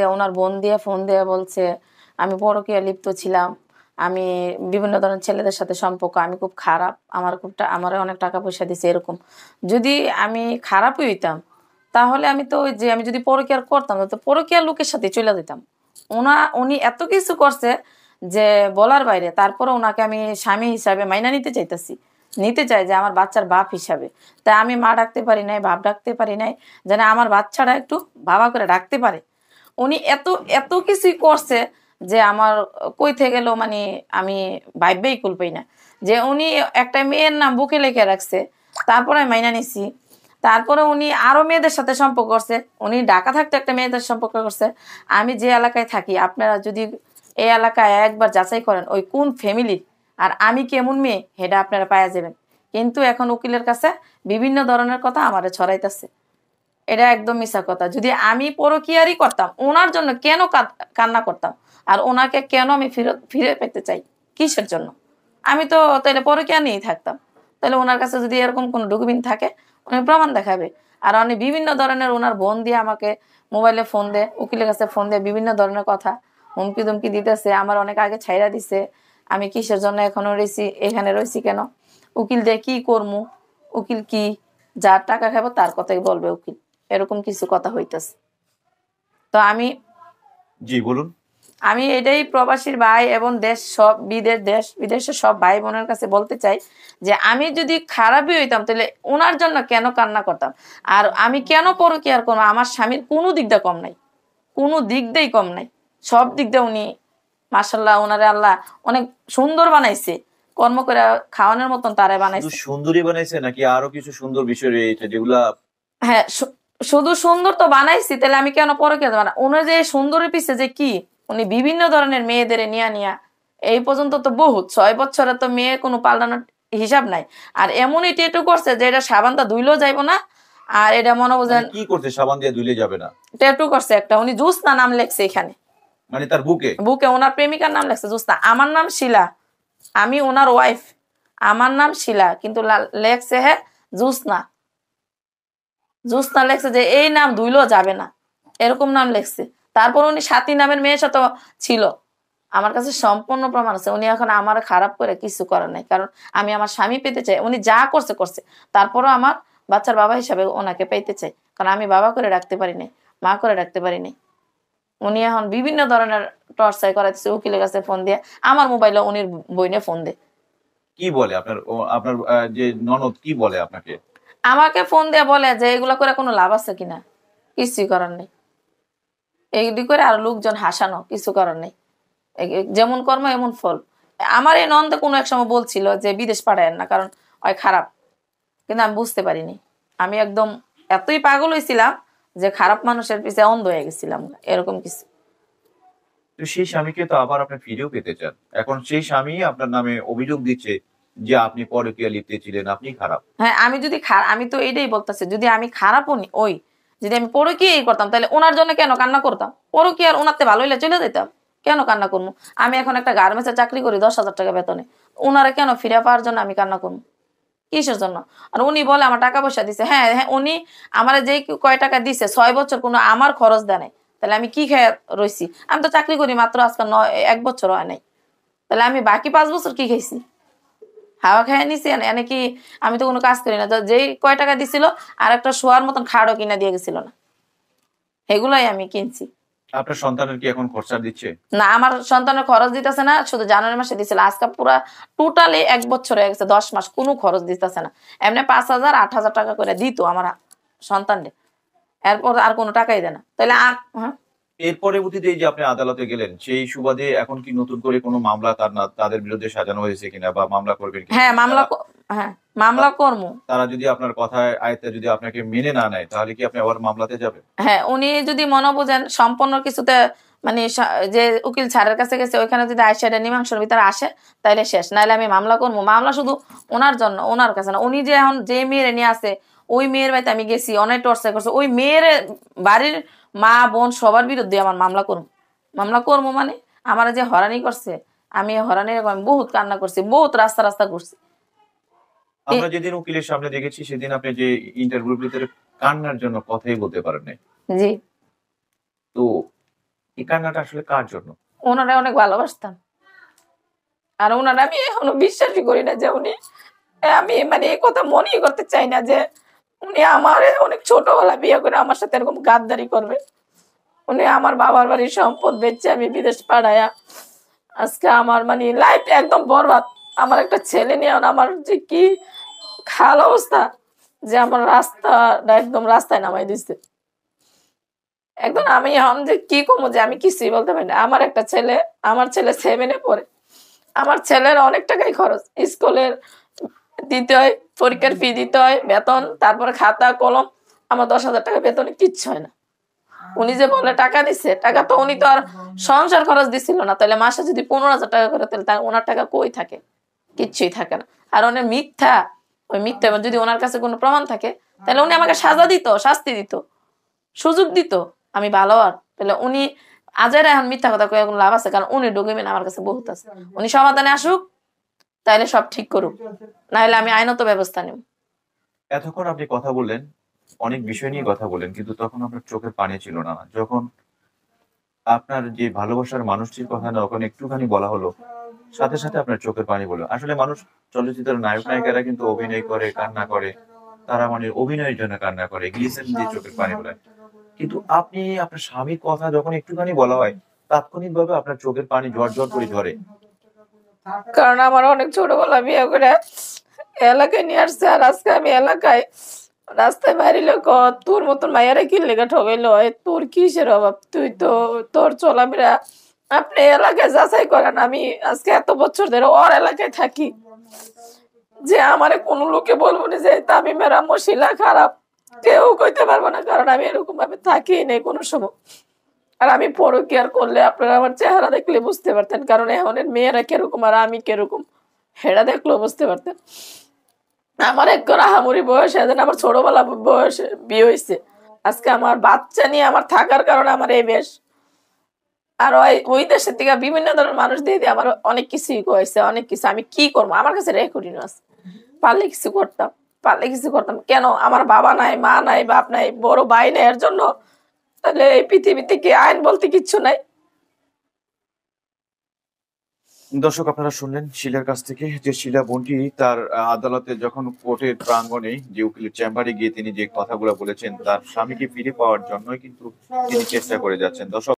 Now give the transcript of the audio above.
যে ওনার বোন দিয়ে ফোন দিয়ে বলছে আমি পরকীয়া লিপ্ত ছিলাম আমি বিভিন্ন ধরনের ছেলেদের সাথে সম্পর্ক আমি খুব খারাপ আমার খুব আমার অনেক টাকা পয়সা দিছে এরকম যদি আমি খারাপই হইতাম তাহলে আমি তো যে আমি যদি পরকীয়ার করতাম তো পরকীয়ার লোকের সাথে চলে যেতাম ওনা উনি এত কিছু করছে যে বলার বাইরে তারপরে ওনাকে আমি স্বামী হিসাবে মাইনা নিতে চাইতেছি নিতে চাই যে আমার বাচ্চার বাপ হিসাবে তাই আমি মা ডাকতে পারি নাই বাপ ডাকতে পারি নাই যেন আমার বাচ্চাটা একটু বাবা করে ডাকতে পারে উনি এত এত কিছুই করছে যে আমার কই থেকে গেলেও মানে আমি ভাববেই কুলবই না যে উনি একটা মেয়ের নাম বুকে লেখে রাখছে তারপরে মাইনা নিছি তারপরে উনি আরও মেয়েদের সাথে সম্পর্ক করছে উনি ঢাকা থাকতে একটা মেয়েদের সম্পর্ক করছে আমি যে এলাকায় থাকি আপনারা যদি এই এলাকায় একবার যাচাই করেন ওই কোন ফ্যামিলির আর আমি কেমন মেয়ে সেটা আপনারা পাওয়া যাবেন কিন্তু এখন উকিলের কাছে বিভিন্ন ধরনের কথা আমারে ছড়াইতেছে এটা একদম মিশা কথা যদি আমি পরকিয়ারই করতাম ওনার জন্য কেন কান্না করতাম আর ওনাকে কেন আমি ফিরে ফিরে পেতে চাই কিসের জন্য আমি তো তাহলে পরকিয়া নিয়েই থাকতাম তাহলে ওনার কাছে যদি এরকম কোনো ডকুমেন্ট থাকে উনি প্রমাণ দেখাবে আর উনি বিভিন্ন ধরনের ওনার বোন দিয়ে আমাকে মোবাইলে ফোন দেয় উকিলের কাছে ফোন দেয় বিভিন্ন ধরনের কথা হুমকি ধুমকি দিতেছে আমার অনেক আগে ছাইরা দিছে আমি কিসের জন্য এখনো রয়েছি এখানে রয়েছি কেন উকিল দিয়ে কি করমু উকিল কি যার টাকা খাবো তার কথাই বলবে উকিল এরকম কিছু কথা হইতেছে তো আমি জি বলুন আমি এটাই প্রবাসীর ভাই এবং দেশ সব বিদেশ দেশ বিদেশের সব ভাই বোনের কাছে বলতে চাই যে আমি যদি খারাপই হইতাম তাহলে ওনার জন্য কেন কান্না করতাম আর আমি কেন পরো কি আর কোনো আমার স্বামীর কোনো দিকটা কম নাই কোনো দিক দিয়েই কম নাই সব দিক দিয়ে উনি মার্শাল্লাহ ওনারে আল্লাহ অনেক সুন্দর বানাইছে কর্ম করে খাওয়ানোর মতন তারাই বানাইছে সুন্দরী বানাইছে নাকি আরো কিছু সুন্দর বিষয় রয়েছে যেগুলা হ্যাঁ শুধু সুন্দর তো বানাইছি তাহলে আমি কেন পরকীয়া বানা উনি যে সুন্দরের পিছে যে কি উনি বিভিন্ন ধরনের মেয়েদের নিয়া নিয়া এই পর্যন্ত তো বহুত ছয় বছরে তো মেয়ে কোনো পাল্টানোর হিসাব নাই আর এমনই একটু করছে যে এটা সাবানটা ধুইলেও যাইব না আর এটা মনে বোঝেন মানে কি করছে সাবান দিয়ে ধুইলে যাবে না টেটু করছে একটা উনি জুসনা নাম লেখছে এখানে মানে তার বুকে বুকে ওনার প্রেমিকার নাম লেখছে জুসনা আমার নাম শিলা আমি ওনার ওয়াইফ আমার নাম শিলা কিন্তু লেখছে হ্যাঁ না জোস্না লেখছে যে এই নাম ধুইলেও যাবে না এরকম নাম লেখছে তারপর উনি সাথী নামের মেয়ের সাথে ছিল আমার কাছে সম্পূর্ণ প্রমাণ আছে উনি এখন আমার খারাপ করে কিছু করে নাই কারণ আমি আমার স্বামী পেতে চাই উনি যা করছে করছে তারপরও আমার বাচ্চার বাবা হিসাবে ওনাকে পেতে চাই কারণ আমি বাবা করে রাখতে পারি মা করে রাখতে পারি উনি এখন বিভিন্ন ধরনের টর্চাই করাচ্ছে উকিলের কাছে ফোন দিয়ে আমার মোবাইলে উনির বইনে ফোন দেয় কি বলে আপনার আপনার যে ননদ কি বলে আপনাকে আমাকে ফোন দিয়ে বলে যে এগুলো করে কোনো লাভ আছে কিনা কিছুই করার নেই এইগুলি করে আর লোকজন হাসানো কিছু করার নেই যেমন কর্ম এমন ফল আমার এই নন্দে কোনো এক সময় বলছিল যে বিদেশ পাঠায় না কারণ ওই খারাপ কিন্তু আমি বুঝতে পারিনি আমি একদম এতই পাগল হয়েছিলাম যে খারাপ মানুষের পিছে অন্ধ হয়ে গেছিলাম এরকম কিছু সেই স্বামীকে তো আবার আপনি ফিরেও পেতে চান এখন সেই স্বামী আপনার নামে অভিযোগ দিচ্ছে যে আপনি পরকীয়া লিপ্তে ছিলেন আপনি খারাপ হ্যাঁ আমি যদি আমি তো এটাই বলতেছি যদি আমি খারাপ হনি ওই যদি আমি পরকীয়াই করতাম তাহলে ওনার জন্য কেন কান্না করতাম পরকীয়ার ওনারতে ভালো হইলে চলে যেতাম কেন কান্না করবো আমি এখন একটা গার্মেন্টসে চাকরি করি দশ হাজার টাকা বেতনে ওনারা কেন ফিরে পাওয়ার জন্য আমি কান্না করবো কিসের জন্য আর উনি বলে আমার টাকা পয়সা দিছে হ্যাঁ হ্যাঁ উনি আমার যে কয় টাকা দিছে ছয় বছর কোনো আমার খরচ দেয় নাই তাহলে আমি কি খেয়ে রয়েছি আমি তো চাকরি করি মাত্র আজকাল নয় এক বছর হয় নাই তাহলে আমি বাকি পাঁচ বছর কি খেয়েছি হাওয়া খাইয়া নিছি এনে কি আমি তো কোনো কাজ করি না তো যেই কয় টাকা দিছিল আর একটা শোয়ার মতন খাড়ও কিনা দিয়ে গেছিল না এগুলাই আমি কিনছি আমার সন্তানের খরচ দিতেছে না শুধু জানুয়ারি মাসে দিছিল টোটালি এক বছর হয়ে গেছে দশ মাস কোনো খরচ দিতেছে না এমনি পাঁচ হাজার আট হাজার টাকা করে দিত আমার এরপর আর কোনো টাকাই দেয় না তাহলে হ্যাঁ এর পরবর্তীতে যে আপনি আদালতে গেলেন সেই সুবাদে এখন কি নতুন করে কোনো মামলা তার না তাদের বিরুদ্ধে সাজানো হয়েছে কিনা বা মামলা করবেন হ্যাঁ মামলা হ্যাঁ মামলা কর্ম তারা যদি আপনার যদি আপনাকে মেনে না নেয় তাহলে কি আপনি আবার মামলাতে যাবেন হ্যাঁ উনি যদি মনে বোঝেন সম্পূর্ণ কিছুতে মানে যে উকিল স্যারের কাছে গেছে যদি আয় সেটা মীমাংসার ভিতরে আসে তাহলে শেষ নাহলে আমি মামলা করবো মামলা শুধু ওনার জন্য ওনার কাছে না উনি যে এখন যে মেয়ের নিয়ে আছে ওই মেয়ের বাড়িতে আমি গেছি অনেক টর্চার করছে ওই মেয়ের বাড়ির মা বোন সবার বিরুদ্ধে আমার মামলা করুন মামলা করব মানে আমার যে হরানি করছে আমি হরানি আমি বহুত কান্না করছি বহুত রাস্তা রাস্তা করছি আমরা যেদিন উকিলের সামনে দেখেছি সেদিন আপনি যে ভিতরে কান্নার জন্য কথাই বলতে পারেন জি তো এই কান্নাটা আসলে কার জন্য ওনারা অনেক ভালোবাসতাম আর ওনারা আমি এখনো বিশ্বাসই করি না যে উনি আমি মানে এই কথা মনেই করতে চাই না যে উনি আমার অনেক ছোটবেলা বিয়ে করে আমার সাথে এরকম গাদ্দারি করবে উনি আমার বাবার বাড়ির সম্পদ বেচে আমি বিদেশ পাড়ায় আজকে আমার মানে লাইফ একদম বরবাদ আমার একটা ছেলে নিয়ে আমার যে কি খাল অবস্থা যে আমার রাস্তাটা একদম রাস্তায় নামাই দিচ্ছে একদম আমি হম যে কি কমো যে আমি কিছুই বলতে পারি না আমার একটা ছেলে আমার ছেলে সেভেনে পড়ে আমার ছেলের অনেক টাকাই খরচ স্কুলের দিতে হয় পরীক্ষার ফি দিতে হয় বেতন তারপরে খাতা কলম আমার দশ হাজার টাকা বেতন কিচ্ছু হয় না উনি যে বলে টাকা দিচ্ছে টাকা তো উনি তো আর সংসার খরচ দিছিল না তাহলে মাসে যদি পনেরো হাজার টাকা করে তাহলে তার ওনার টাকা কই থাকে কিচ্ছুই থাকে না আর ওনার মিথ্যা ওই মিথ্যা মানে যদি ওনার কাছে কোনো প্রমাণ থাকে তাহলে উনি আমাকে সাজা দিত শাস্তি দিত সুযোগ দিত আমি ভালো আর তাহলে উনি আজের এখন মিথ্যা কথা কয়ে লাভ আছে কারণ উনি ডকুমেন্ট আমার কাছে বহুত আছে উনি সমাধানে আসুক তাহলে সব ঠিক করুক না হলে আমি আইনত ব্যবস্থা নেব এতক্ষণ আপনি কথা বললেন অনেক বিষয় নিয়ে কথা বলেন কিন্তু তখন আপনার চোখে পানি ছিল না যখন আপনার যে ভালোবাসার মানুষটির কথা না ওখানে একটুখানি বলা হলো সাথে সাথে আপনার চোখের পানি বলো আসলে মানুষ চলচ্চিত্রের নায়ক নায়িকারা কিন্তু অভিনয় করে কান্না করে তারা মানে অভিনয়ের জন্য কান্না করে গিয়েছেন দিয়ে চোখের পানি বলে কিন্তু আপনি আপনার স্বামীর কথা যখন একটুখানি বলা হয় তাৎক্ষণিক ভাবে আপনার চোখের পানি জ্বর জ্বর করে ঝরে কারণ আমার অনেক ছোটবেলা বিয়ে করে এলাকায় নিয়ে আসছে আর আজকে আমি এলাকায় রাস্তায় মারিলে ক তোর মতন মায়েরা কি লেগে ঠকাইল তোর কিসের অভাব তুই তো তোর চলাফেরা আপনি এলাকায় যাচাই করেন আমি আজকে এত বছর ধরে ওর এলাকায় থাকি যে আমার কোনো লোকে বলবো না যে আমি মেরাম শিলা খারাপ কেউ কইতে পারবো না কারণ আমি এরকম ভাবে থাকি নেই কোনো সময় আর আমি পরকিয়ার করলে আপনারা আমার চেহারা দেখলে বুঝতে পারতেন কারণ এখন মেয়েরা কেরকম আর আমি কেরকম হেডা দেখলেও বুঝতে পারতেন আমার এক আহামরি বয়স এদিন আমার ছোটবেলা বয়স বিয়ে হয়েছে আজকে আমার বাচ্চা নিয়ে আমার থাকার কারণে আমার এই বেশ আর ওই ওই দেশের থেকে বিভিন্ন ধরনের মানুষ দিয়ে দিয়ে আমার অনেক কিছু হয়েছে অনেক কিছু আমি কি করবো আমার কাছে রেকর্ডিং আছে পারলে কিছু করতাম পারলে কিছু করতাম কেন আমার বাবা নাই মা নাই বাপ নাই বড় ভাই নাই এর জন্য তাহলে এই পৃথিবীতে কি আইন বলতে কিচ্ছু নাই দর্শক আপনারা শুনলেন শিলার কাছ থেকে যে শিলা বন্টি তার আদালতে যখন কোর্টের প্রাঙ্গনে যে উকিলের চেম্বারে গিয়ে তিনি যে কথাগুলো বলেছেন তার স্বামীকে ফিরে পাওয়ার জন্যই কিন্তু তিনি চেষ্টা করে যাচ্ছেন দর্শক